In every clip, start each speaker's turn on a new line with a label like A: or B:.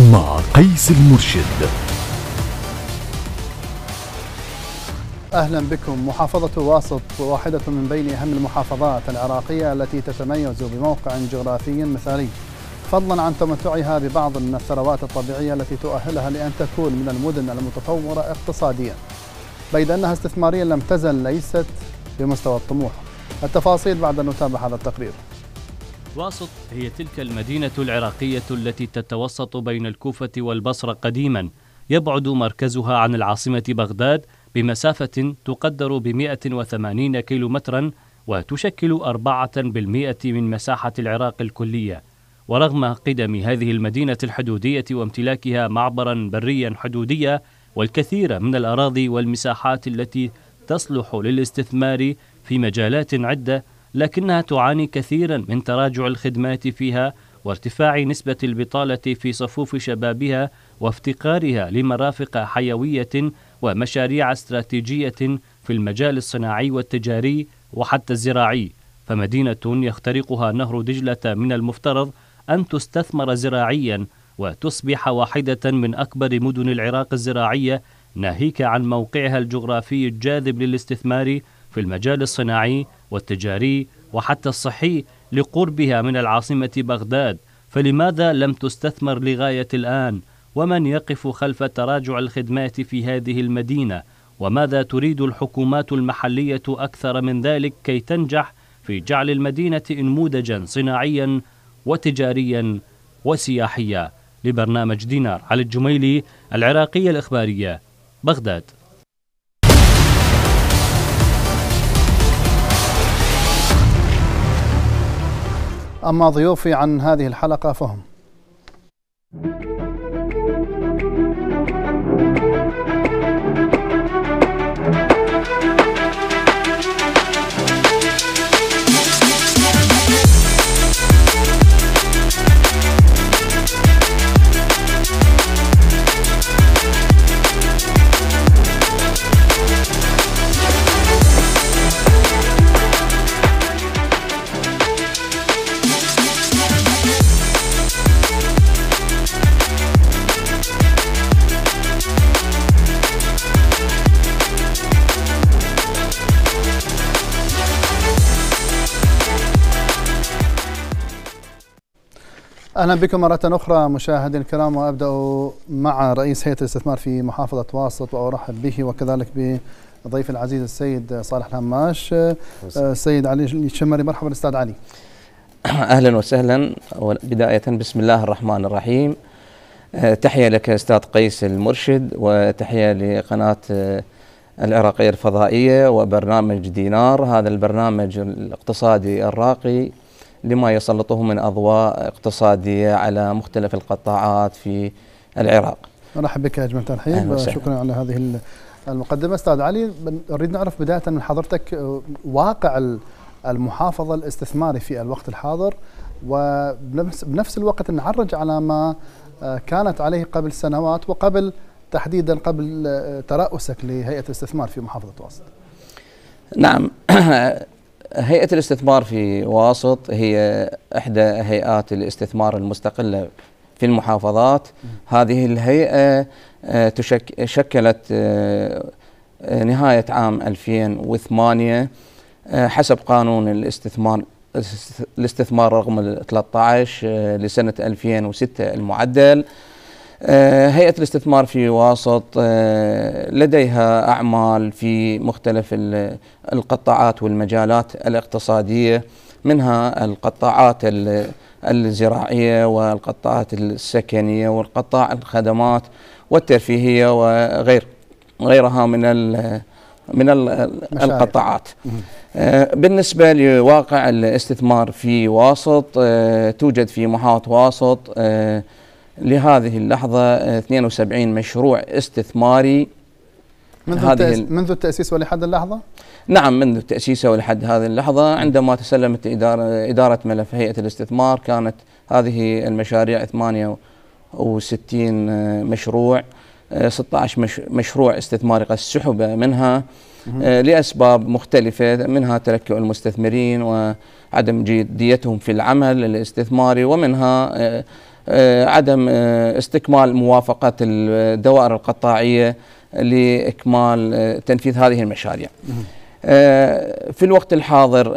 A: مع قيس المرشد
B: أهلا بكم محافظة واسط واحدة من بين أهم المحافظات العراقية التي تتميز بموقع جغرافي مثالي فضلا عن تمتعها ببعض من الثروات الطبيعية التي تؤهلها لأن تكون من المدن المتطورة اقتصاديا بيد أنها استثماريا لم تزل ليست بمستوى الطموح التفاصيل بعد أن نتابع هذا التقرير
C: واسط هي تلك المدينة العراقية التي تتوسط بين الكوفة والبصرة قديما يبعد مركزها عن العاصمة بغداد بمسافة تقدر ب 180 كيلومترا وتشكل 4% من مساحة العراق الكلية ورغم قدم هذه المدينة الحدودية وامتلاكها معبرا بريا حدوديا والكثير من الأراضي والمساحات التي تصلح للاستثمار في مجالات عدة لكنها تعاني كثيرا من تراجع الخدمات فيها وارتفاع نسبة البطالة في صفوف شبابها وافتقارها لمرافق حيوية ومشاريع استراتيجية في المجال الصناعي والتجاري وحتى الزراعي، فمدينة يخترقها نهر دجلة من المفترض أن تستثمر زراعيا وتصبح واحدة من أكبر مدن العراق الزراعية ناهيك عن موقعها الجغرافي الجاذب للاستثمار في المجال الصناعي والتجاري وحتى الصحي لقربها من العاصمة بغداد فلماذا لم تستثمر لغاية الآن ومن يقف خلف تراجع الخدمات في هذه المدينة وماذا تريد الحكومات المحلية أكثر من ذلك كي تنجح في جعل المدينة انموذجا صناعيا وتجاريا وسياحيا لبرنامج دينار على الجميلي العراقية الإخبارية بغداد
B: أما ضيوفي عن هذه الحلقة فهم اهلا بكم مرة اخرى مشاهدينا الكرام وابدا مع رئيس هيئة الاستثمار في محافظة واسط وارحب به وكذلك بضيف العزيز السيد صالح الهماش السيد آه، علي الشمري مرحبا استاذ علي
D: اهلا وسهلا بداية بسم الله الرحمن الرحيم آه، تحية لك استاذ قيس المرشد وتحية لقناة آه، العراقية الفضائية وبرنامج دينار هذا البرنامج الاقتصادي الراقي لما يسلطه من أضواء اقتصادية على مختلف القطاعات في العراق
B: أرحب بك أجمل ترحيب شكرا على هذه المقدمة أستاذ علي نريد نعرف بداية من حضرتك آه، واقع المحافظة الاستثماري في الوقت الحاضر وبنفس الوقت نعرج على ما آه، كانت عليه قبل سنوات وقبل تحديدا قبل آه، ترأسك لهيئة الاستثمار في محافظة واسط
D: نعم هيئة الاستثمار في واسط هي إحدى هيئات الاستثمار المستقلة في المحافظات هذه الهيئة آه، شكلت آه، آه، نهاية عام 2008 حسب قانون الاستثمار الاستثمار رقم 13 لسنة 2006 المعدل آه، هيئة الاستثمار في واسط آه، لديها أعمال في مختلف القطاعات والمجالات الاقتصادية منها القطاعات الزراعية والقطاعات السكنية والقطاع الخدمات والترفيهية وغير غيرها من من القطاعات آه، بالنسبة لواقع الاستثمار في واسط توجد في محاط واسط لهذه اللحظة 72 آه، مشروع استثماري منذ, التأس...
B: منذ التأسيس ولحد اللحظة؟
D: نعم منذ التأسيس ولحد هذه اللحظة عندما تسلمت إدارة, إدارة ملف هيئة الاستثمار كانت هذه المشاريع 68 آه، مشروع 16 آه، مش... مشروع استثماري قد سحب منها لأسباب مختلفة منها تلكؤ المستثمرين وعدم جديتهم في العمل الاستثماري ومنها آه، عدم آه، استكمال موافقة الدوائر القطاعية لإكمال آه، تنفيذ هذه المشاريع في الوقت الحاضر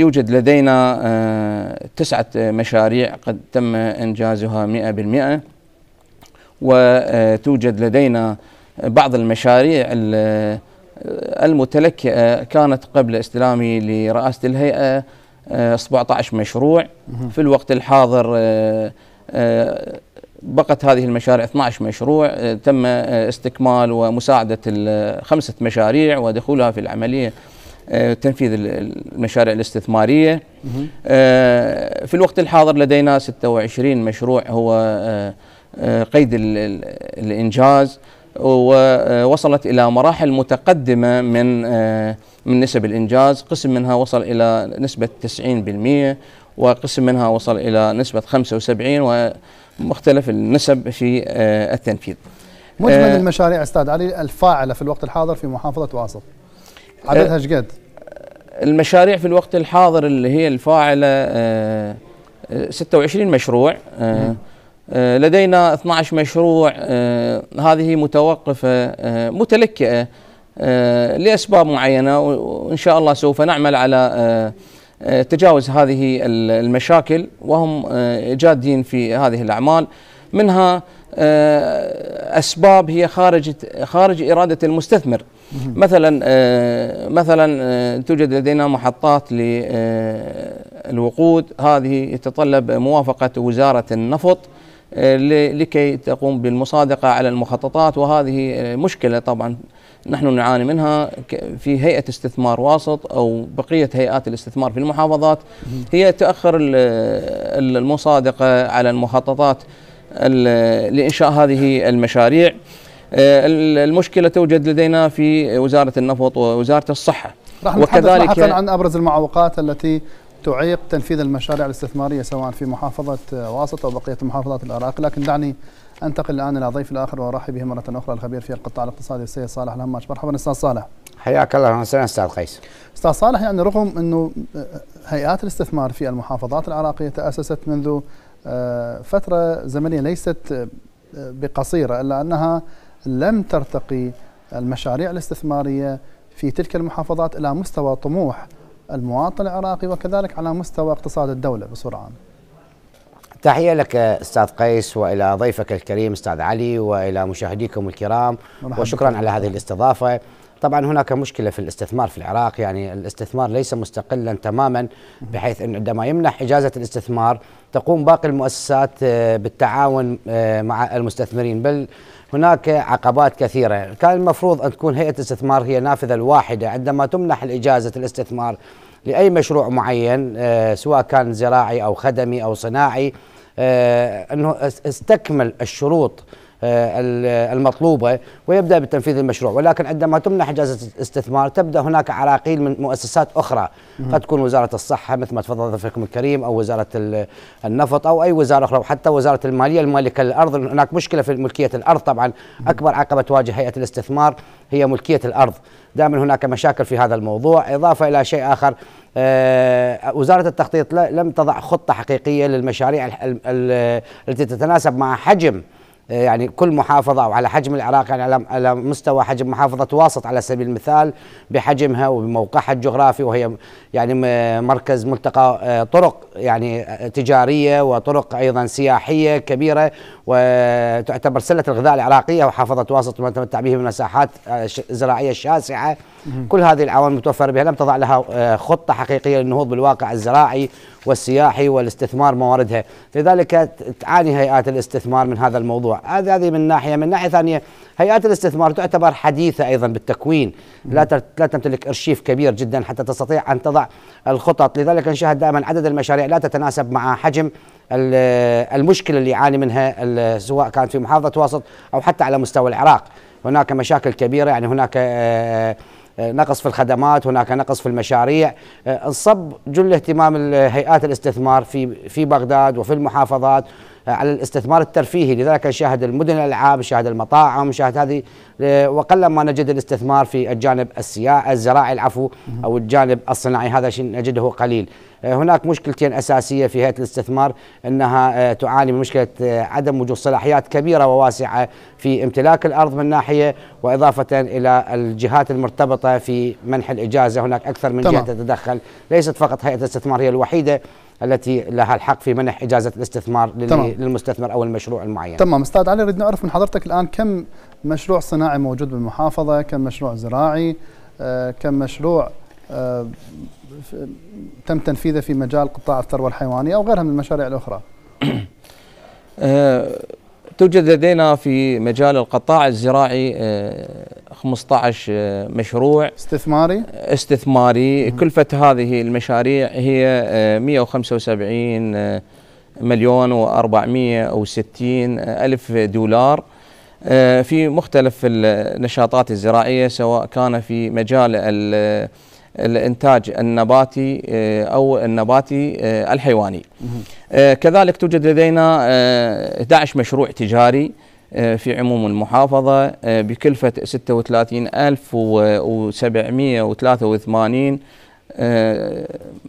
D: يوجد لدينا تسعة مشاريع قد تم إنجازها مئة بالمئة وتوجد لدينا بعض المشاريع المتلكئة كانت قبل استلامي لرئاسة الهيئة 17 مشروع في الوقت الحاضر آه، بقت هذه المشاريع 12 مشروع آه، تم آه، استكمال ومساعدة خمسة مشاريع ودخولها في العملية تنفيذ المشاريع الاستثمارية في الوقت الحاضر لدينا 26 مشروع هو قيد الإنجاز ووصلت إلى مراحل متقدمة من من نسب الإنجاز قسم منها وصل إلى نسبة 90% وقسم منها وصل إلى نسبة 75 ومختلف النسب في آه، التنفيذ مجمل آه
B: المشاريع استاذ علي الفاعله في الوقت الحاضر في محافظه واسط آه، عددها ايش قد؟
D: المشاريع في الوقت الحاضر اللي هي الفاعله آه 26 آه، مشروع آه لدينا 12 مشروع هذه متوقفه متلكئه لاسباب معينه وان شاء الله سوف نعمل على آه، تجاوز هذه المشاكل وهم آه، جادين في هذه الاعمال منها آه، اسباب هي خارج خارج اراده المستثمر مثلا مثلا توجد لدينا محطات للوقود هذه يتطلب موافقه وزاره النفط لكي تقوم بالمصادقه على المخططات وهذه مشكله طبعا نحن نعاني منها في هيئة استثمار واسط أو بقية هيئات الاستثمار في المحافظات هي تأخر المصادقة على المخططات لإنشاء هذه المشاريع آه، المشكلة توجد لدينا في وزارة النفط ووزارة الصحة
B: راح وكذلك نتحدث عن أبرز المعوقات التي تعيق تنفيذ المشاريع الاستثمارية سواء في محافظة واسط أو بقية المحافظات العراق لكن دعني انتقل الان الى ضيف الاخر وارحب به مره اخرى الخبير في القطاع الاقتصادي السيد صالح الهماش مرحبا استاذ صالح حياك الله وسهلا استاذ قيس استاذ صالح يعني رغم انه آه، هيئات الاستثمار في المحافظات العراقيه تاسست منذ آه، فتره زمنيه ليست آه، بقصيره الا انها لم ترتقي المشاريع الاستثماريه في تلك المحافظات الى مستوى طموح المواطن العراقي وكذلك على مستوى اقتصاد الدوله بصوره عامه.
E: تحية لك أستاذ قيس وإلى ضيفك الكريم أستاذ علي وإلى مشاهديكم الكرام وشكرا على هذه الاستضافة طبعا هناك مشكلة في الاستثمار في العراق يعني الاستثمار ليس مستقلا تماما بحيث أن عندما يمنح إجازة الاستثمار تقوم باقي المؤسسات آه، بالتعاون آه، مع المستثمرين بل هناك عقبات كثيرة كان المفروض أن تكون هيئة الاستثمار هي نافذة الواحدة عندما تمنح الإجازة الاستثمار لأي مشروع معين آه، سواء كان زراعي أو خدمي أو صناعي آه، أنه استكمل الشروط آه، المطلوبة ويبدأ بتنفيذ المشروع ولكن عندما تمنح إجازة استثمار تبدأ هناك عراقيل من مؤسسات أخرى قد تكون وزارة الصحة مثل ما تفضل ضيفكم الكريم أو وزارة النفط أو أي وزارة أخرى وحتى وزارة المالية المالكة للأرض هناك مشكلة في ملكية الأرض طبعا أكبر عقبة تواجه هيئة الاستثمار هي ملكية الأرض دائما هناك مشاكل في هذا الموضوع إضافة إلى شيء آخر آه، وزارة التخطيط لم تضع خطة حقيقية للمشاريع التي تتناسب مع حجم آه، يعني كل محافظة وعلى حجم العراق يعني على مستوى حجم محافظة واسط على سبيل المثال بحجمها وبموقعها الجغرافي وهي يعني مركز ملتقى آه، طرق يعني تجارية وطرق أيضا سياحية كبيرة وتعتبر سلة الغذاء العراقية وحافظة واسط ما تمتع به من مساحات زراعية شاسعة كل هذه العوامل متوفرة بها لم تضع لها آه، خطة حقيقية للنهوض بالواقع الزراعي والسياحي والاستثمار مواردها لذلك تعاني هيئات الاستثمار من هذا الموضوع هذه من ناحية من ناحية ثانية هيئات الاستثمار تعتبر حديثة أيضا بالتكوين لا لا تمتلك أرشيف كبير جدا حتى تستطيع أن تضع الخطط لذلك نشاهد دائما عدد المشاريع لا تتناسب مع حجم المشكلة اللي يعاني منها سواء كانت في محافظة واسط أو حتى على مستوى العراق هناك مشاكل كبيرة يعني هناك آه، آه، نقص في الخدمات هناك نقص في المشاريع انصب آه، جل اهتمام هيئات الاستثمار في في بغداد وفي المحافظات على الاستثمار الترفيهي لذلك نشاهد المدن الالعاب نشاهد المطاعم نشاهد هذه آه، وقل ما نجد الاستثمار في الجانب السياحي الزراعي العفو او الجانب الصناعي هذا شيء نجده قليل آه، هناك مشكلتين اساسيه في هيئه الاستثمار انها آه، تعاني من مشكله عدم وجود صلاحيات كبيره وواسعه في امتلاك الارض من ناحيه واضافه الى الجهات المرتبطه في منح الاجازه هناك اكثر من جهه تتدخل ليست فقط هيئه الاستثمار هي الوحيده التي لها الحق في منح اجازه الاستثمار تمام. للمستثمر او المشروع المعين. تمام
B: استاذ علي أن نعرف من حضرتك الان كم مشروع صناعي موجود بالمحافظه، كم مشروع زراعي، آه، كم مشروع آه، تم تنفيذه في مجال قطاع الثروه الحيوانيه او غيرها من المشاريع الاخرى. آه،
D: توجد لدينا في مجال القطاع الزراعي 15 آه، آه، مشروع استثماري استثماري كلفة هذه المشاريع هي 175 آه، مليون و460 ألف دولار في مختلف النشاطات الزراعية سواء كان في مجال الانتاج النباتي آه، او النباتي آه، الحيواني. آه، كذلك توجد لدينا 11 مشروع تجاري في عموم المحافظة بكلفة 36783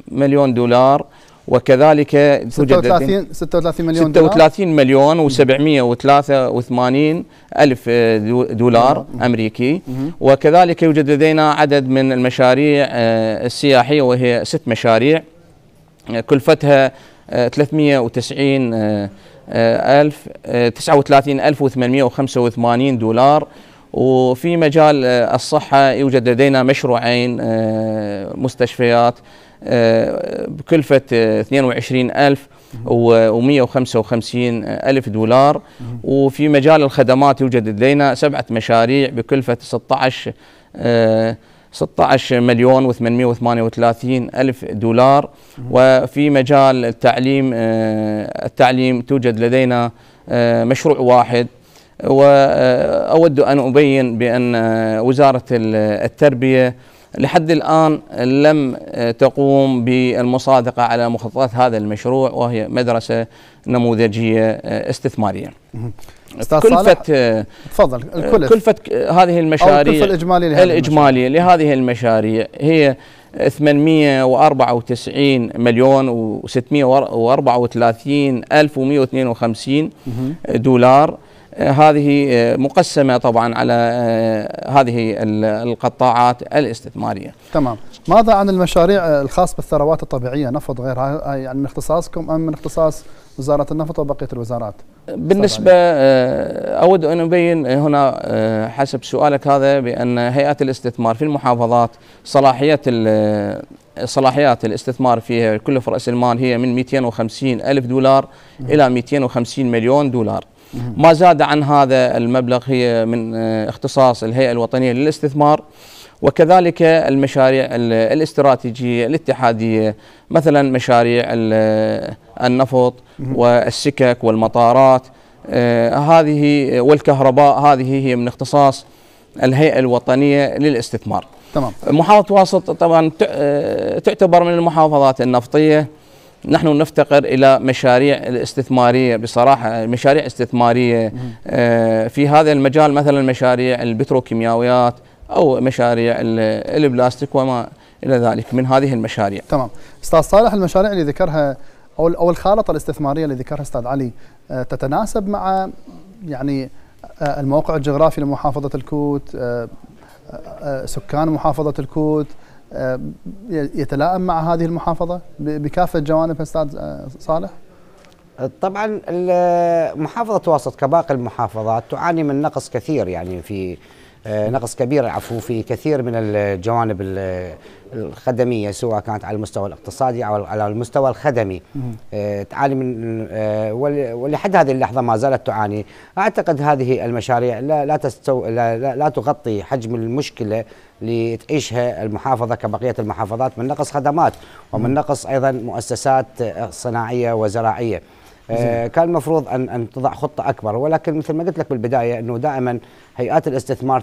D: مليون دولار وكذلك توجد 36
B: 36 مليون
D: 36 مليون و783 الف دولار امريكي وكذلك يوجد لدينا عدد من المشاريع آه، السياحيه وهي ست مشاريع آه، كلفتها آه، 390 ألف 39885 دولار وفي مجال الصحة يوجد لدينا مشروعين مستشفيات بكلفة و155 ألف دولار وفي مجال الخدمات يوجد لدينا سبعة مشاريع بكلفة 16 16 آه، مليون و838 ألف دولار وفي مجال التعليم آه، التعليم توجد لدينا آه، مشروع واحد وأود أن أبين بأن وزارة التربية لحد الآن لم تقوم بالمصادقة على مخططات هذا المشروع وهي مدرسة نموذجية استثمارية كلفة تفضل الكلف. كلفة هذه المشاريع الكلفة الإجمالية لهذه الإجمالية المشاريع. لهذه المشاريع هي 894 مليون و 634 ألف 152 دولار هذه آه، مقسمة طبعا على آه، هذه القطاعات الاستثمارية
B: تمام ماذا عن المشاريع آه، الخاص بالثروات الطبيعية نفط غير يعني من اختصاصكم أم من اختصاص وزارة النفط وبقية الوزارات بالنسبة
D: أود أن أبين هنا حسب سؤالك هذا بأن هيئات الاستثمار في المحافظات صلاحيات صلاحيات الاستثمار فيها كلف رأس المال هي من 250 ألف دولار إلى 250 مليون دولار ما زاد عن هذا المبلغ هي من آه، اختصاص الهيئة الوطنية للاستثمار وكذلك المشاريع الاستراتيجية الاتحادية مثلا مشاريع آه، النفط والسكك والمطارات آه، هذه والكهرباء هذه هي من اختصاص الهيئة الوطنية للاستثمار تمام محافظة واسط طبعا تعتبر من المحافظات النفطية نحن نفتقر الى مشاريع الاستثماريه بصراحه مشاريع استثماريه آه، في هذا المجال مثلا مشاريع البتروكيماويات او مشاريع البلاستيك وما الى ذلك من هذه المشاريع. تمام.
B: استاذ صالح المشاريع اللي ذكرها او او الخارطه الاستثماريه اللي ذكرها استاذ علي آه، تتناسب مع يعني آه، الموقع الجغرافي لمحافظه الكوت سكان محافظه الكوت آه، يتلائم مع هذه المحافظه بكافه جوانبها استاذ آه، صالح؟ طبعا محافظه واسط كباقي
E: المحافظات تعاني من نقص كثير يعني في آه، نقص كبير عفوا في كثير من الجوانب الخدميه سواء كانت على المستوى الاقتصادي او على المستوى الخدمي آه، تعاني من آه، ولحد هذه اللحظه ما زالت تعاني اعتقد هذه المشاريع لا لا, تستو لا, لا, لا تغطي حجم المشكله اللي تعيشها المحافظه كبقيه المحافظات من نقص خدمات ومن نقص ايضا مؤسسات صناعيه وزراعيه آه كان المفروض ان ان تضع خطه اكبر ولكن مثل ما قلت لك بالبدايه انه دائما هيئات الاستثمار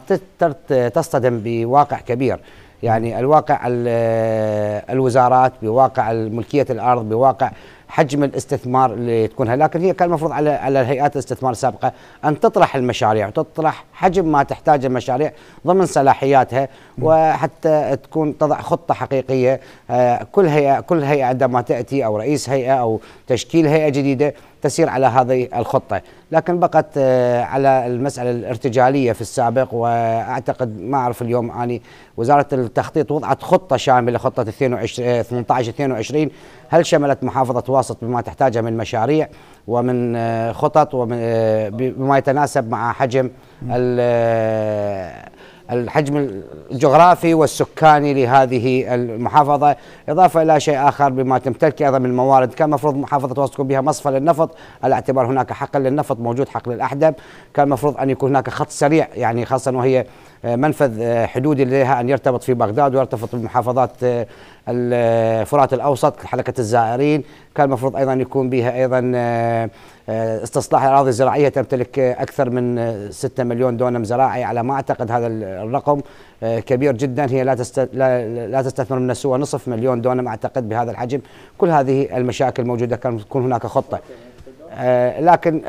E: تصطدم بواقع كبير يعني الواقع آه، الوزارات بواقع ملكيه الارض بواقع حجم الاستثمار اللي تكونها لكن هي كان المفروض على على الهيئات الاستثمار السابقه ان تطرح المشاريع وتطرح حجم ما تحتاج المشاريع ضمن صلاحياتها وحتى تكون تضع خطه حقيقيه آه، كل هيئه كل هيئه عندما تاتي او رئيس هيئه او تشكيل هيئه جديده تسير على هذه الخطة لكن بقت آه، على المسألة الارتجالية في السابق وأعتقد ما أعرف اليوم أني وزارة التخطيط وضعت خطة شاملة خطة 18-22 آه، هل شملت محافظة واسط بما تحتاجها من مشاريع ومن آه، خطط وبما يتناسب مع حجم الحجم الجغرافي والسكاني لهذه المحافظة إضافة إلى شيء آخر بما تمتلك أيضا من الموارد كان مفروض محافظة تكون بها مصفى للنفط على اعتبار هناك حقل للنفط موجود حقل الأحدب كان مفروض أن يكون هناك خط سريع يعني خاصة وهي منفذ آه، حدودي لها أن يرتبط في بغداد ويرتبط بمحافظات آه، آه، الفرات الأوسط حلقة الزائرين كان المفروض أيضا يكون بها أيضا استصلاح الأراضي الزراعية تمتلك أكثر من 6 مليون دونم زراعي على ما أعتقد هذا الرقم كبير جدا هي لا لا تستثمر من سوى نصف مليون دونم أعتقد بهذا الحجم كل هذه المشاكل موجودة كان تكون هناك خطة آه، لكن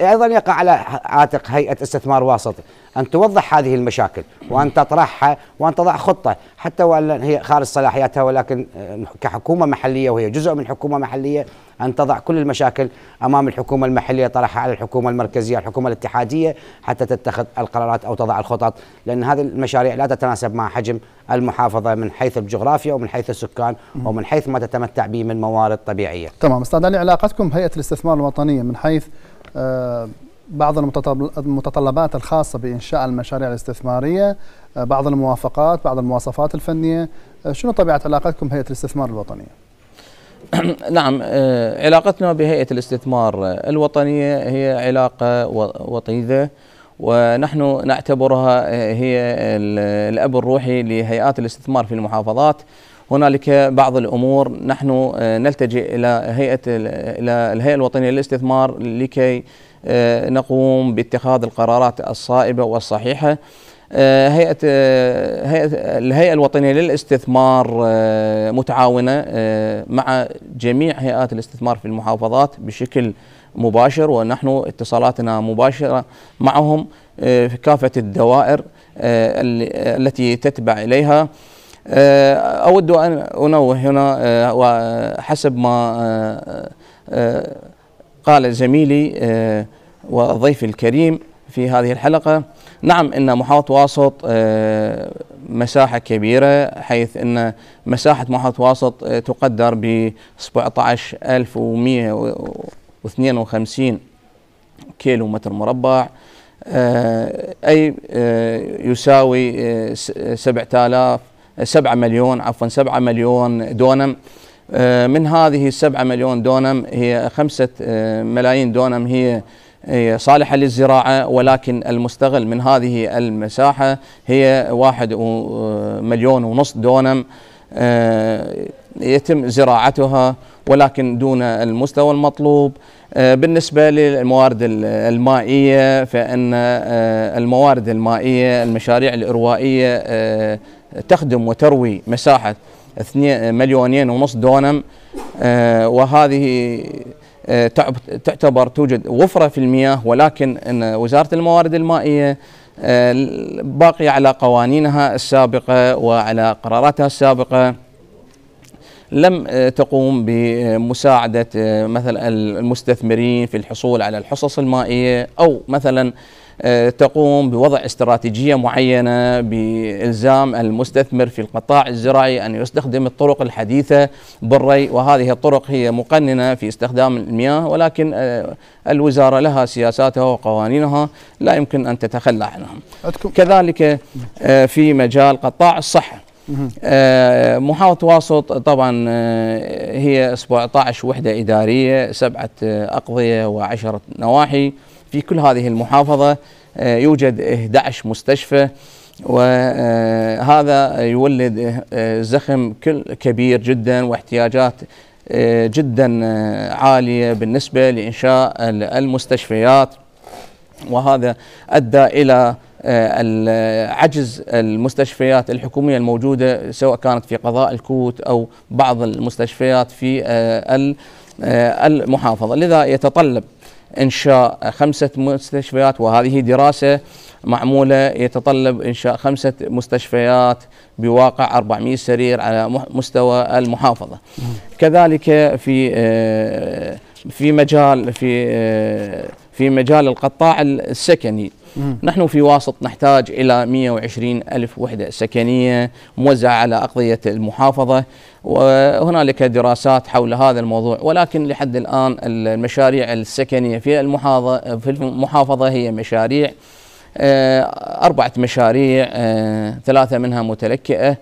E: ايضا يقع على عاتق هيئه استثمار واسط ان توضح هذه المشاكل وان تطرحها وان تضع خطه حتى وان هي خارج صلاحياتها ولكن آه، كحكومه محليه وهي جزء من حكومه محليه أن تضع كل المشاكل أمام الحكومة المحلية طرحها على الحكومة المركزية الحكومة الاتحادية حتى تتخذ القرارات أو تضع الخطط لأن هذه المشاريع لا تتناسب مع حجم المحافظة من حيث الجغرافيا ومن حيث السكان ومن حيث ما تتمتع به من موارد طبيعية
B: تمام أستاذ علي علاقتكم بهيئة الاستثمار الوطنية من حيث آه، بعض المتطلبات الخاصة بإنشاء المشاريع الاستثمارية آه، بعض الموافقات بعض المواصفات الفنية آه، شنو طبيعة علاقتكم بهيئة الاستثمار الوطنية؟
D: نعم آه، علاقتنا بهيئة الاستثمار الوطنية هي علاقة وطيدة ونحن نعتبرها آه، هي الأب الروحي لهيئات الاستثمار في المحافظات هنالك بعض الأمور نحن آه، نلتجئ إلى هيئة إلى الهيئة الوطنية للاستثمار لكي نقوم باتخاذ القرارات الصائبة والصحيحة آه، آه، هيئه الهيئه الوطنيه للاستثمار آه، متعاونه مع جميع هيئات الاستثمار في المحافظات بشكل مباشر ونحن اتصالاتنا مباشره معهم في كافه الدوائر التي تتبع اليها اود ان انوه هنا وحسب ما قال زميلي وضيفي الكريم في هذه الحلقه نعم ان محيط واسط آه، مساحه كبيره حيث ان مساحه محيط واسط آه، تقدر ب 17152 كيلو متر مربع آه، اي يساوي 7000 7 مليون عفوا 7 مليون دونم من هذه 7 مليون دونم هي 5 ملايين دونم هي صالحة للزراعة ولكن المستغل من هذه المساحة هي واحد مليون ونصف دونم آه، يتم زراعتها ولكن دون المستوى المطلوب آه، بالنسبة للموارد المائية فإن آه، الموارد المائية المشاريع الإروائية تخدم وتروي مساحة مليونين ونصف دونم وهذه آه، تعتبر توجد وفره في المياه ولكن ان وزاره الموارد المائيه آه، باقيه على قوانينها السابقه وعلى قراراتها السابقه لم آه، تقوم بمساعده مثلا المستثمرين في الحصول على الحصص المائيه او مثلا آه، تقوم بوضع استراتيجيه معينه بالزام المستثمر في القطاع الزراعي ان يستخدم الطرق الحديثه بالري وهذه الطرق هي مقننه في استخدام المياه ولكن آه، الوزاره لها سياساتها وقوانينها لا يمكن ان تتخلى عنها. كذلك آه، في مجال قطاع الصحه محاوله واسط طبعا هي 17 وحدة إدارية سبعة أقضية وعشرة نواحي في كل هذه المحافظة آه، يوجد 11 مستشفى وهذا آه، يولد آه، زخم كبير جدا واحتياجات جدا عالية بالنسبة لإنشاء المستشفيات وهذا أدى إلى عجز المستشفيات الحكومية الموجودة سواء كانت في قضاء الكوت أو بعض المستشفيات في المحافظة لذا يتطلب انشاء خمسه مستشفيات وهذه دراسه معموله يتطلب انشاء خمسه مستشفيات بواقع 400 سرير على مستوى المحافظه. كذلك في آه، في مجال في آه، في مجال القطاع السكني مم. نحن في واسط نحتاج إلى 120 ألف وحدة سكنية موزعة على أقضية المحافظة وهنالك دراسات حول هذا الموضوع ولكن لحد الآن المشاريع السكنية في المحافظة, في المحافظة هي مشاريع آه، أربعة مشاريع آه، ثلاثة منها متلكئة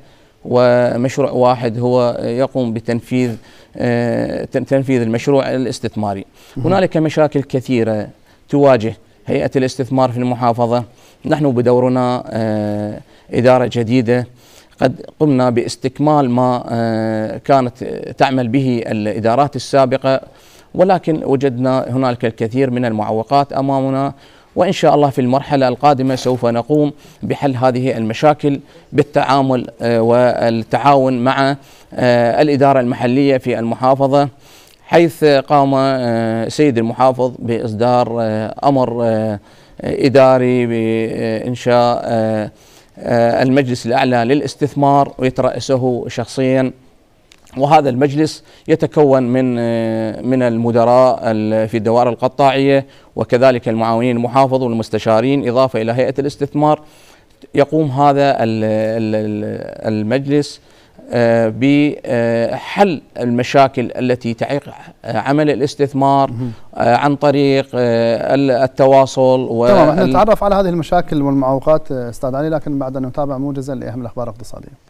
D: ومشروع واحد هو يقوم بتنفيذ آه، تنفيذ المشروع الاستثماري هنالك مشاكل كثيرة تواجه هيئه الاستثمار في المحافظه نحن بدورنا آه، اداره جديده قد قمنا باستكمال ما آه، كانت تعمل به الادارات السابقه ولكن وجدنا هنالك الكثير من المعوقات امامنا وان شاء الله في المرحله القادمه سوف نقوم بحل هذه المشاكل بالتعامل آه، والتعاون مع الاداره المحليه في المحافظه حيث قام آه، سيد المحافظ باصدار آه، امر آه، اداري بانشاء المجلس الاعلى للاستثمار ويتراسه شخصيا وهذا المجلس يتكون من من المدراء في الدوائر القطاعيه وكذلك المعاونين المحافظ والمستشارين اضافه الى هيئه الاستثمار يقوم هذا المجلس آه، بحل المشاكل التي تعيق عمل الاستثمار آه، عن طريق آه، التواصل و تمام نتعرف
B: على هذه المشاكل والمعوقات استاذ علي لكن بعد ان نتابع موجزا لاهم الاخبار الاقتصاديه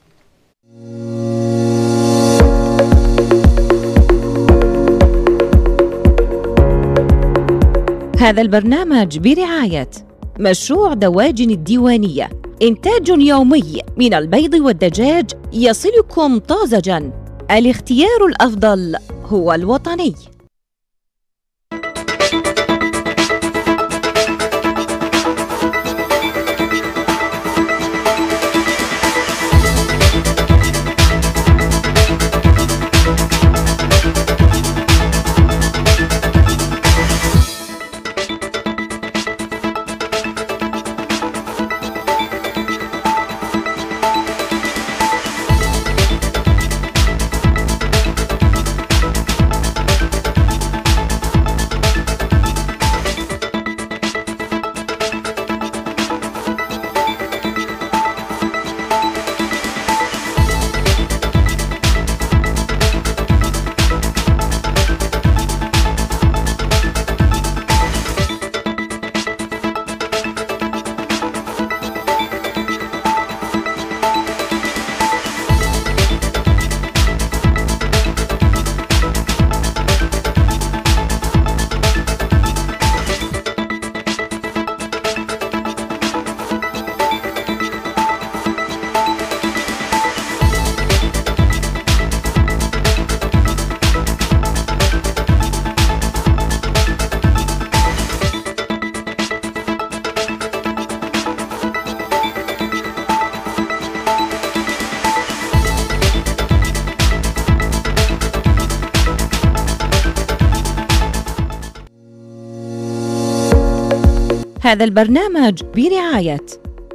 A: هذا البرنامج برعايه مشروع دواجن الديوانية إنتاج يومي من البيض والدجاج يصلكم طازجاً الاختيار الأفضل هو الوطني هذا البرنامج برعاية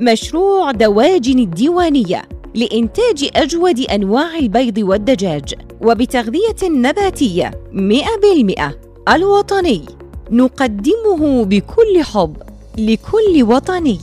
A: مشروع دواجن الديوانية لإنتاج أجود أنواع البيض والدجاج وبتغذية نباتية 100% الوطني نقدمه بكل حب لكل وطني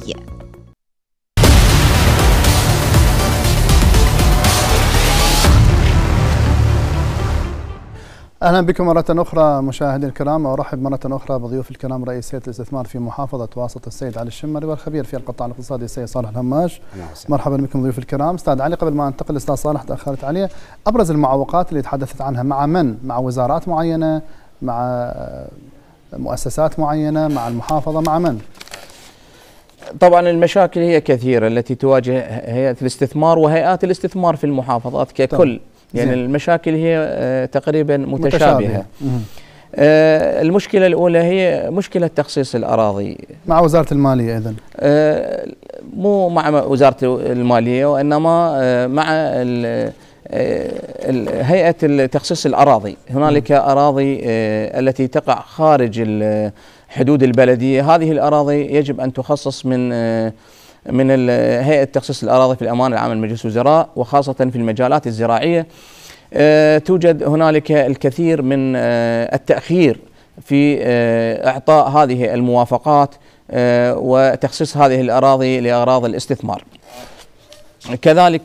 B: اهلا بكم مره اخرى مشاهدي الكرام وارحب مره اخرى بضيوف الكرام رئيس هيئه الاستثمار في محافظه واسط السيد علي الشمري والخبير في القطاع الاقتصادي السيد صالح الهماش مرحبا بكم ضيوف الكرام استاذ علي قبل ما انتقل استاذ صالح تاخرت عليه ابرز المعوقات اللي تحدثت عنها مع من مع وزارات معينه مع آه، مؤسسات معينه مع المحافظه مع من
D: طبعا المشاكل هي كثيره التي تواجه هيئه الاستثمار وهيئات الاستثمار في المحافظات ككل طبعا. يعني يعني المشاكل هي آه، تقريبا متشابهة, متشابهة. آه المشكلة الأولى هي مشكلة تخصيص الأراضي
B: مع وزارة المالية إذن
D: آه مو مع وزارة المالية وإنما آه مع الـ آه، ال هيئة تخصيص الأراضي هنالك أراضي آه، التي تقع خارج حدود البلدية هذه الأراضي يجب أن تخصص من من هيئه تخصيص الاراضي في الامان العام لمجلس الوزراء وخاصه في المجالات الزراعيه آه، توجد هنالك الكثير من آه، التاخير في آه، اعطاء هذه الموافقات وتخصيص هذه الاراضي لاغراض الاستثمار. كذلك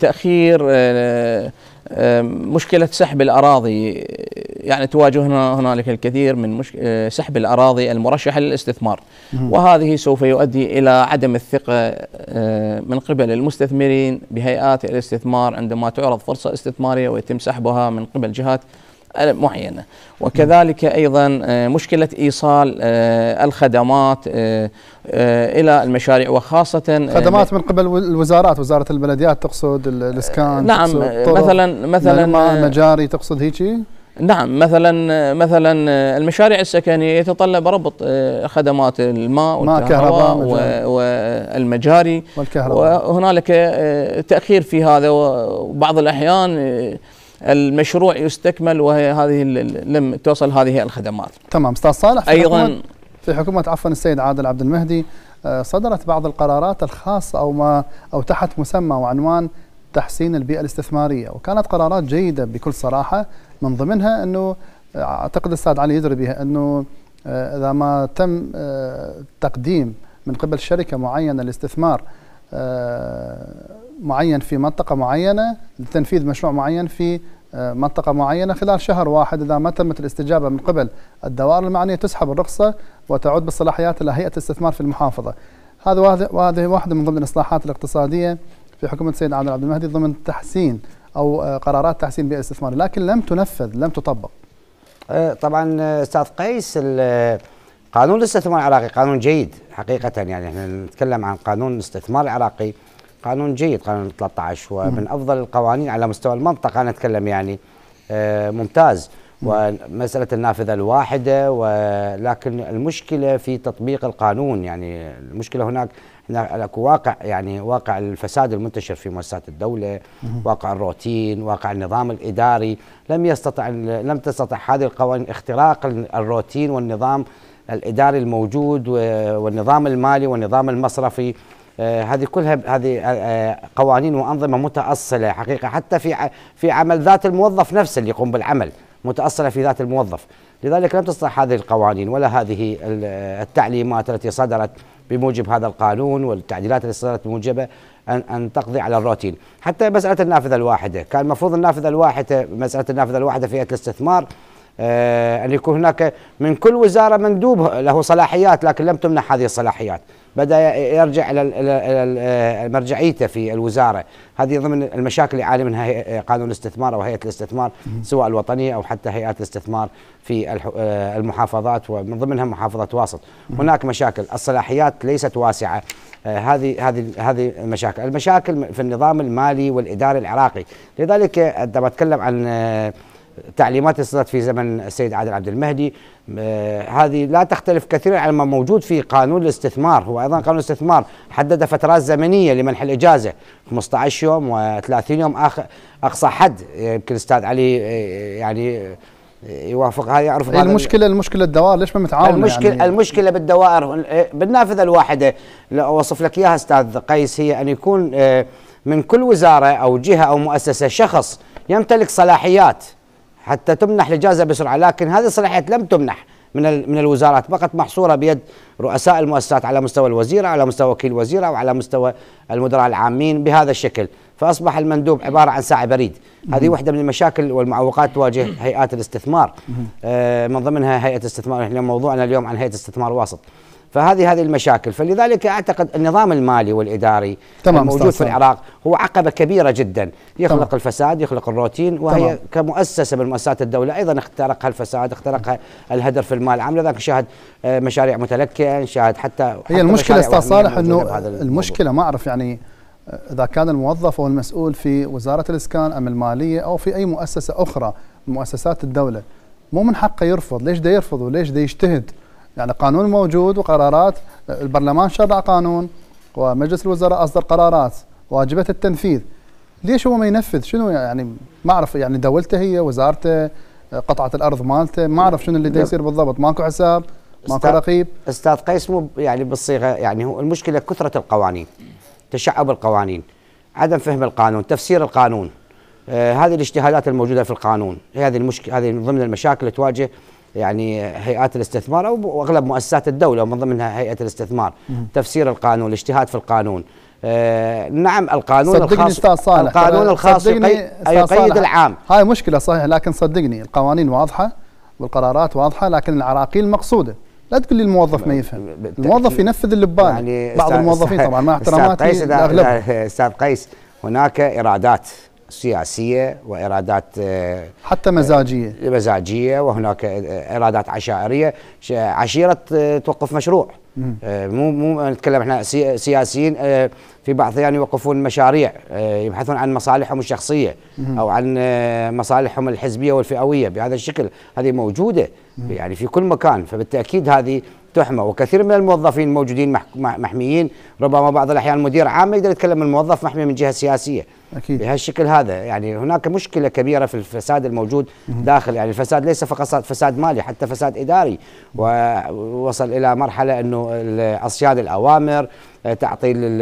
D: تاخير آه، مشكلة سحب الأراضي يعني تواجهنا هنالك الكثير من مش... آه، سحب الأراضي المرشحة للاستثمار وهذه سوف يؤدي إلى عدم الثقة آه، من قبل المستثمرين بهيئات الاستثمار عندما تعرض فرصة استثمارية ويتم سحبها من قبل جهات معينة وكذلك أيضا آه، مشكلة إيصال آه، الخدمات آه، إلى المشاريع وخاصة خدمات
B: من قبل الوزارات وزارة البلديات تقصد الإسكان نعم تقصد مثلا مثلا نعم، مجاري تقصد هيجي
D: نعم مثلا مثلا المشاريع السكنيه يتطلب ربط خدمات الماء والكهرباء والمجاري والكهرباء وهنالك تاخير في هذا وبعض الاحيان المشروع يستكمل وهي هذه لم توصل هذه الخدمات.
B: تمام استاذ صالح في ايضا حكومة في حكومه عفوا السيد عادل عبد المهدي آه، صدرت بعض القرارات الخاصه او ما او تحت مسمى وعنوان تحسين البيئه الاستثماريه وكانت قرارات جيده بكل صراحه من ضمنها انه آه، اعتقد الاستاذ علي يدري بها انه آه، اذا ما تم تقديم من قبل شركه معينه للاستثمار معين في منطقة معينة لتنفيذ مشروع معين في آه، منطقة معينة خلال شهر واحد إذا ما تمت الاستجابة من قبل الدوائر المعنية تسحب الرخصة وتعود بالصلاحيات إلى هيئة الاستثمار في المحافظة هذا وهذه واحدة من ضمن الإصلاحات الاقتصادية في حكومة السيد عادل عبد المهدي ضمن تحسين أو آه، قرارات تحسين بيئة الاستثمار لكن لم تنفذ لم تطبق
E: آه، طبعا أستاذ قيس قانون الاستثمار العراقي قانون جيد حقيقة يعني احنا نتكلم عن قانون الاستثمار العراقي قانون جيد قانون 13 ومن افضل القوانين على مستوى المنطقه انا اتكلم يعني آه، ممتاز ومسألة النافذة الواحدة ولكن المشكلة في تطبيق القانون يعني المشكلة هناك اكو واقع يعني واقع الفساد المنتشر في مؤسسات الدولة واقع الروتين واقع النظام الإداري لم يستطع لم تستطع هذه القوانين اختراق الروتين والنظام الإداري الموجود والنظام المالي والنظام المصرفي آه، هذه كلها هذه آه، آه، قوانين وانظمه متاصله حقيقه حتى في في عمل ذات الموظف نفسه اللي يقوم بالعمل متاصله في ذات الموظف لذلك لم تصلح هذه القوانين ولا هذه التعليمات التي صدرت بموجب هذا القانون والتعديلات التي صدرت بموجبه ان ان تقضي على الروتين، حتى مساله النافذه الواحده، كان المفروض النافذه الواحده مساله النافذه الواحده في الاستثمار ان يكون هناك من كل وزاره مندوب له صلاحيات لكن لم تمنح هذه الصلاحيات، بدا يرجع الى مرجعيته في الوزاره هذه ضمن المشاكل اللي يعاني منها قانون الاستثمار او هيئه الاستثمار سواء الوطنيه او حتى هيئات الاستثمار في آه، المحافظات ومن ضمنها محافظه واسط هناك مشاكل الصلاحيات ليست واسعه آه، هذه هذه هذه المشاكل المشاكل في النظام المالي والاداري العراقي لذلك عندما اتكلم عن آه، تعليمات صدرت في زمن السيد عادل عبد المهدي آه، هذه لا تختلف كثيرا عن ما موجود في قانون الاستثمار هو ايضا قانون الاستثمار حدد فترات زمنيه لمنح الاجازه 15 يوم و30 يوم آخر اقصى حد يمكن الاستاذ علي آه، يعني آه، يوافق هذا يعرف هذا المشكله
B: المشكله الدوائر ليش ما متعاونه المشكله يعني المشكله بالدوائر
E: بالنافذه الواحده اوصف لك اياها استاذ قيس هي ان يكون من كل وزاره او جهه او مؤسسه شخص يمتلك صلاحيات حتى تمنح الإجازة بسرعة لكن هذه الصلاحيات لم تمنح من من الوزارات فقط محصوره بيد رؤساء المؤسسات على مستوى الوزيره على مستوى وكيل وزيره وعلى مستوى المدراء العامين بهذا الشكل فاصبح المندوب عباره عن ساعه بريد هذه واحده من المشاكل والمعوقات تواجه هيئات الاستثمار آه، من ضمنها هيئه الاستثمار احنا موضوعنا اليوم عن هيئه استثمار واسط فهذه هذه المشاكل فلذلك اعتقد النظام المالي والاداري تمام الموجود في العراق هو عقبه كبيره جدا يخلق تمام الفساد يخلق الروتين وهي تمام كمؤسسه من مؤسسات الدوله ايضا اخترقها الفساد اخترقها الهدر في المال العام لذلك شاهد آه، مشاريع متلكئه شاهد حتى, حتى هي المشكله استاذ صالح انه
B: المشكله ما اعرف يعني آه، اذا كان الموظف او المسؤول في وزاره الاسكان ام الماليه او في اي مؤسسه اخرى من مؤسسات الدوله مو من حقه يرفض ليش ده يرفض وليش ده يجتهد يعني قانون موجود وقرارات البرلمان شرع قانون ومجلس الوزراء أصدر قرارات واجبة التنفيذ ليش هو ما ينفذ شنو يعني ما أعرف يعني دولته هي وزارته قطعة الأرض مالته ما أعرف شنو اللي يصير بالضبط ماكو حساب ماكو رقيب أستاذ قيس مو يعني
E: بالصيغة يعني هو المشكلة كثرة القوانين تشعب القوانين عدم فهم القانون تفسير القانون آه هذه الاجتهادات الموجوده في القانون هذه المشكله هذه من ضمن المشاكل اللي تواجه يعني هيئات الاستثمار او اغلب مؤسسات الدوله ومن ضمنها هيئه الاستثمار مم. تفسير القانون الاجتهاد في القانون آه نعم القانون الخاص صالح القانون الخاص يقيد, يقيد العام
B: هاي مشكله صحيح لكن صدقني القوانين واضحه والقرارات واضحه لكن العراقيل مقصوده لا تقول لي الموظف ما يفهم الموظف ينفذ اللي ببال يعني بعض الموظفين طبعا مع احتراماتي
E: استاذ قيس هناك ايرادات سياسية وإرادات آه، حتى مزاجية آه، مزاجية وهناك إرادات آه، عشائرية عشيرة توقف مشروع مو مو نتكلم احنا سياسيين في بعض الاحيان يوقفون مشاريع يبحثون عن مصالحهم الشخصيه او عن مصالحهم الحزبيه والفئويه بهذا الشكل هذه موجوده يعني في كل مكان فبالتاكيد هذه تحمى وكثير من الموظفين الموجودين محميين ربما بعض الاحيان مدير عام ما يقدر يتكلم الموظف محمي من جهه سياسيه أكيد. بهالشكل هذا يعني هناك مشكله كبيره في الفساد الموجود داخل يعني الفساد ليس فقط فساد مالي حتى فساد اداري ووصل الى مرحله انه اصياد الاوامر تعطيل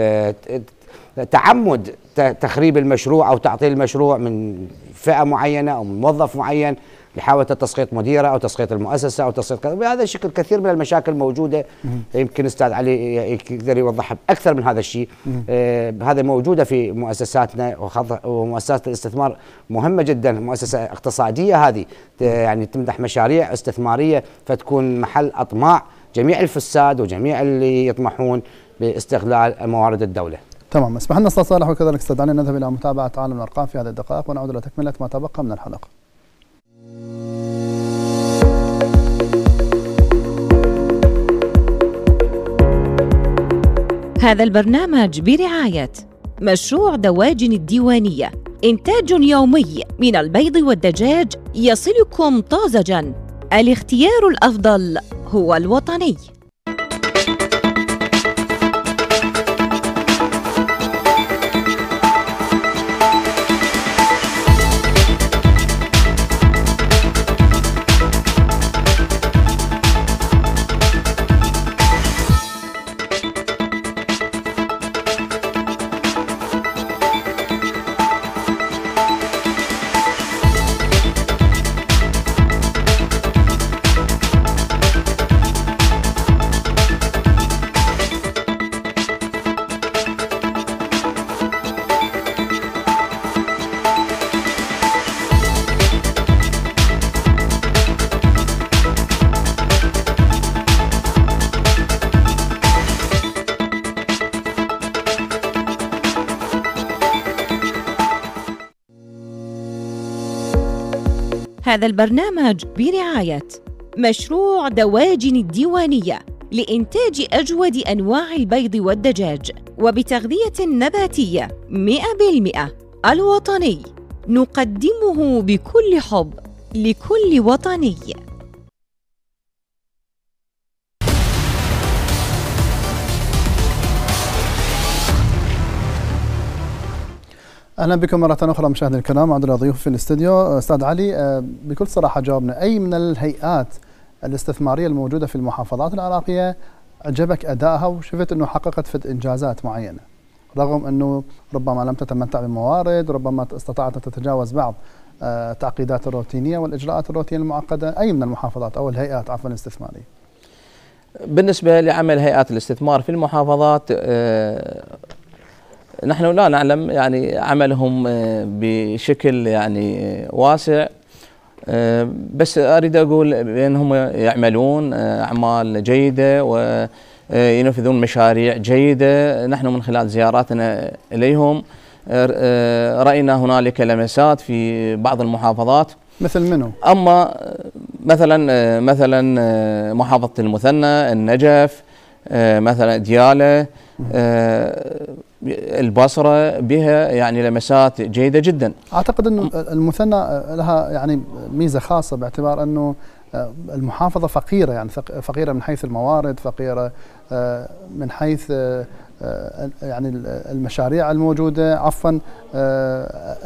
E: تعمد تخريب المشروع او تعطيل المشروع من فئه معينه او من موظف معين محاوله تسقيط مديره او تسقيط المؤسسه او تسقيط بهذا الشكل كثير من المشاكل موجوده يمكن استاذ علي يقدر يوضحها اكثر من هذا الشيء آه، هذا موجوده في مؤسساتنا ومؤسسات الاستثمار مهمه جدا مؤسسه اقتصاديه هذه يعني تمدح مشاريع استثماريه فتكون محل اطماع جميع الفساد وجميع اللي يطمحون باستغلال موارد الدوله.
B: تمام اسمح لنا استاذ صالح وكذلك استاذ علي نذهب الى متابعه عالم الارقام في هذه الدقائق ونعود الى تكمله ما تبقى من الحلقه.
A: هذا البرنامج برعاية مشروع دواجن الديوانية إنتاج يومي من البيض والدجاج يصلكم طازجا الاختيار الأفضل هو الوطني هذا البرنامج برعاية مشروع دواجن الديوانية لإنتاج أجود أنواع البيض والدجاج وبتغذية نباتية 100% الوطني نقدمه بكل حب لكل وطني
B: اهلا بكم مره اخرى مشاهدينا الكرام عندنا ضيوف في الاستديو استاذ علي آه، بكل صراحه جاوبنا اي من الهيئات الاستثماريه الموجوده في المحافظات العراقيه عجبك ادائها وشفت انه حققت فد انجازات معينه رغم انه ربما لم تتمتع بموارد ربما استطاعت ان تتجاوز بعض التعقيدات آه، الروتينيه والاجراءات الروتينيه المعقده اي من المحافظات او الهيئات عفوا الاستثماريه
D: بالنسبة لعمل هيئات الاستثمار في المحافظات آه، نحن لا نعلم يعني عملهم آه، بشكل يعني واسع آه، بس اريد اقول بانهم يعملون آه، اعمال جيده وينفذون مشاريع جيده نحن من خلال زياراتنا اليهم راينا هنالك لمسات في بعض المحافظات مثل منو؟ اما مثلا مثلا محافظه المثنى، النجف، آه، مثلا ديالة آه، البصره بها يعني لمسات جيده جدا
B: اعتقد انه المثنى لها يعني ميزه خاصه باعتبار انه آه، المحافظه فقيره يعني فقيره من حيث الموارد فقيره من حيث يعني المشاريع الموجوده عفوا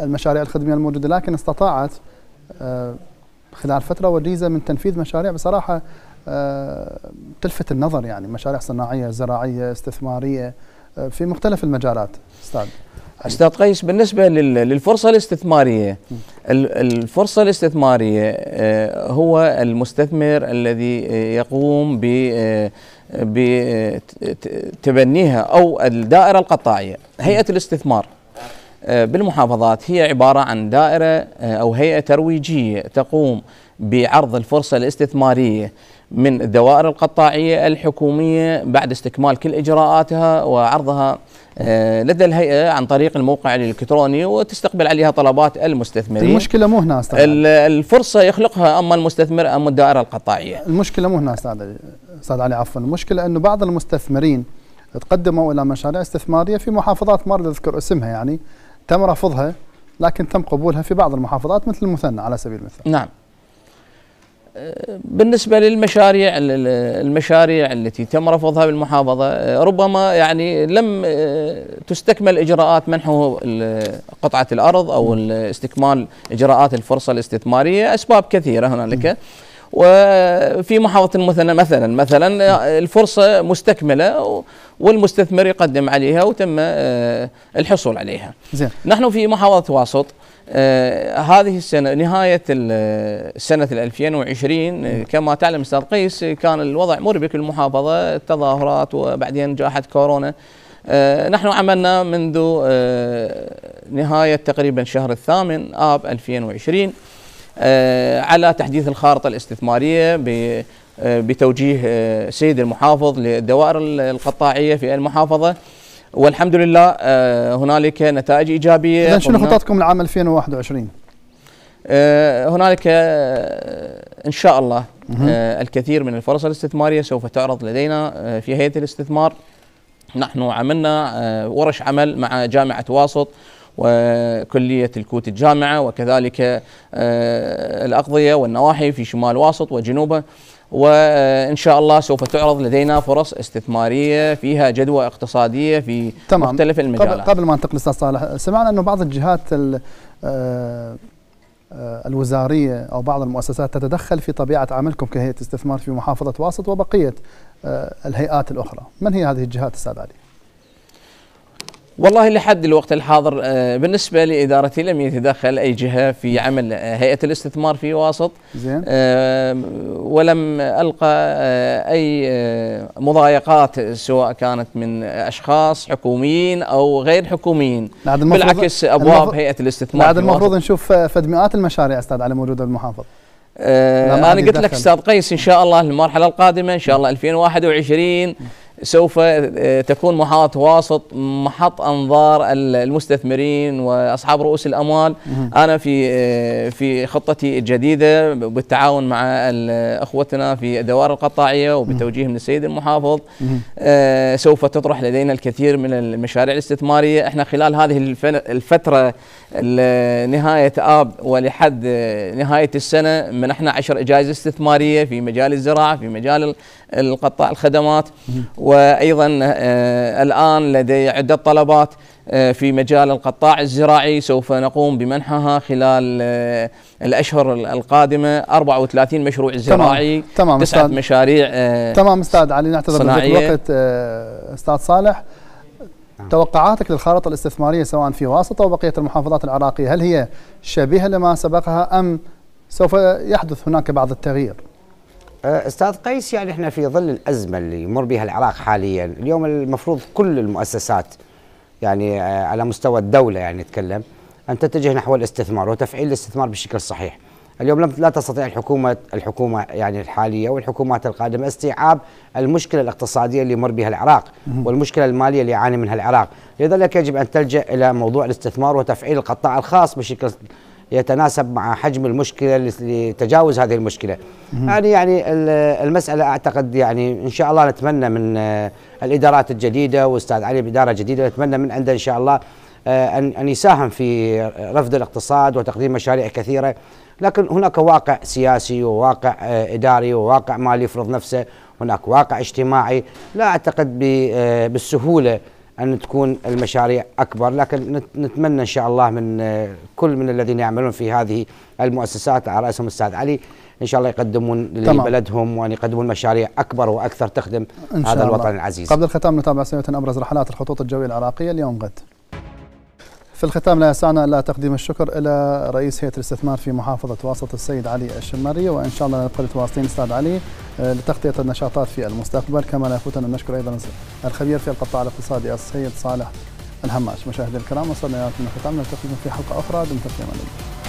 B: المشاريع الخدميه الموجوده لكن استطاعت خلال فتره وجيزه من تنفيذ مشاريع بصراحه آه، تلفت النظر يعني مشاريع صناعيه زراعيه استثماريه آه، في مختلف المجالات استاذ استاذ قيس بالنسبه
D: للفرصه الاستثماريه الفرصه الاستثماريه آه، هو المستثمر الذي يقوم ب بتبنيها او الدائره القطاعيه هيئه الاستثمار بالمحافظات هي عباره عن دائره او هيئه ترويجيه تقوم بعرض الفرصه الاستثماريه من الدوائر القطاعية الحكومية بعد استكمال كل إجراءاتها وعرضها آه، لدى الهيئة عن طريق الموقع الإلكتروني وتستقبل عليها طلبات المستثمرين المشكلة مو هنا أستاذ الفرصة يخلقها أما المستثمر أما الدائرة القطاعية
B: المشكلة مو هنا أستاذ أستاذ علي عفوا المشكلة أنه بعض المستثمرين تقدموا إلى مشاريع استثمارية في محافظات ما أذكر اسمها يعني تم رفضها لكن تم قبولها في بعض المحافظات مثل المثنى على سبيل المثال نعم
D: بالنسبه للمشاريع المشاريع التي تم رفضها بالمحافظه آه، ربما يعني لم آه، تستكمل اجراءات منحه قطعه الارض او استكمال اجراءات الفرصه الاستثماريه اسباب كثيره هنالك وفي محافظه مثلا مثلا مثلا آه، الفرصه مستكمله والمستثمر يقدم عليها وتم الحصول عليها نحن في محافظه واسط آه، هذه السنه نهايه سنه 2020 آه، نعم. كما تعلم استاذ قيس كان الوضع مربك المحافظه التظاهرات وبعدين جاحت كورونا آه، نحن عملنا منذ نهايه تقريبا شهر الثامن اب 2020 على تحديث الخارطه الاستثماريه بتوجيه سيد المحافظ للدوائر القطاعيه في المحافظه والحمد لله آه، هنالك نتائج ايجابيه اذا شنو خططكم
B: لعام 2021
D: آه، هنالك آه، ان شاء الله الكثير من الفرص الاستثماريه سوف تعرض لدينا في هيئه الاستثمار نحن عملنا ورش عمل مع جامعه واسط وكلية الكوت الجامعة وكذلك الأقضية والنواحي في شمال واسط وجنوبه وان شاء الله سوف تعرض لدينا فرص استثماريه فيها جدوى اقتصاديه في تمام. مختلف المجالات قبل,
B: قبل ما ننتقل استاذ صالح سمعنا انه بعض الجهات آه، آه، الوزاريه او بعض المؤسسات تتدخل في طبيعه عملكم كهيئه استثمار في محافظه واسط وبقيه آه، الهيئات الاخرى من هي هذه الجهات استاذ علي
D: والله لحد الوقت الحاضر آه، بالنسبة لإدارتي لم يتدخل أي جهة في عمل آه، هيئة الاستثمار في واسط زين. آه، ولم ألقى أي مضايقات سواء كانت من أشخاص حكوميين أو غير حكوميين بالعكس أبواب هيئة الاستثمار بعد المفروض
B: نشوف مئات المشاريع أستاذ على موجودة المحافظ انا قلت لك استاذ
D: قيس ان شاء الله المرحله القادمه ان شاء الله 2021 سوف آه، تكون محاط واسط محط انظار المستثمرين واصحاب رؤوس الاموال انا في آه، في خطتي الجديده بالتعاون مع اخوتنا في الدوائر القطاعيه وبتوجيه من السيد المحافظ آه، سوف تطرح لدينا الكثير من المشاريع الاستثماريه احنا خلال هذه الفتره نهايه اب ولحد نهايه السنه منحنا عشر اجائز استثماريه في مجال الزراعه في مجال القطاع الخدمات وايضا آه، الان لدي عده طلبات آه، في مجال القطاع الزراعي سوف نقوم بمنحها خلال آه، الاشهر القادمه 34 مشروع زراعي تمام تسعه استاذ مشاريع تمام استاذ علي
B: نعتذر الوقت استاذ صالح نعم. توقعاتك للخارطة الاستثمارية سواء في واسطة وبقية المحافظات العراقية هل هي شبيهة لما سبقها أم سوف يحدث هناك بعض التغيير؟
E: آه، استاذ قيس يعني احنا في ظل الازمه اللي يمر بها العراق حاليا، اليوم المفروض كل المؤسسات يعني آه، على مستوى الدوله يعني نتكلم ان تتجه نحو الاستثمار وتفعيل الاستثمار بالشكل الصحيح. اليوم لم لا تستطيع الحكومه الحكومه يعني الحاليه والحكومات القادمه استيعاب المشكله الاقتصاديه اللي يمر بها العراق والمشكله الماليه اللي يعاني منها العراق، لذلك يجب ان تلجا الى موضوع الاستثمار وتفعيل القطاع الخاص بشكل يتناسب مع حجم المشكله لتجاوز هذه المشكله. يعني يعني المساله اعتقد يعني ان شاء الله نتمنى من آه، الادارات الجديده واستاذ علي باداره جديده نتمنى من عنده ان شاء الله آه، ان ان يساهم في رفض الاقتصاد وتقديم مشاريع كثيره لكن هناك واقع سياسي وواقع آه، اداري وواقع مالي يفرض نفسه، هناك واقع اجتماعي، لا اعتقد بالسهوله أن تكون المشاريع أكبر لكن نتمنى إن شاء الله من آه، كل من الذين يعملون في هذه المؤسسات على رأسهم الأستاذ علي إن شاء الله يقدمون لبلدهم وأن يقدمون مشاريع أكبر وأكثر تخدم إن شاء هذا الله. الوطن العزيز قبل
B: الختام نتابع سنة أبرز رحلات الخطوط الجوية العراقية اليوم غد في الختام لا يسعنا الا تقديم الشكر الى رئيس هيئه الاستثمار في محافظه واسط السيد علي الشماري وان شاء الله نبقى متواصلين استاذ علي آه، لتغطيه النشاطات في المستقبل كما لا يفوتنا ان نشكر ايضا الخبير في القطاع الاقتصادي السيد صالح الهماش مشاهدينا الكرام وصلنا الى الختام نلتقي في حلقه اخرى دمتم في امان الله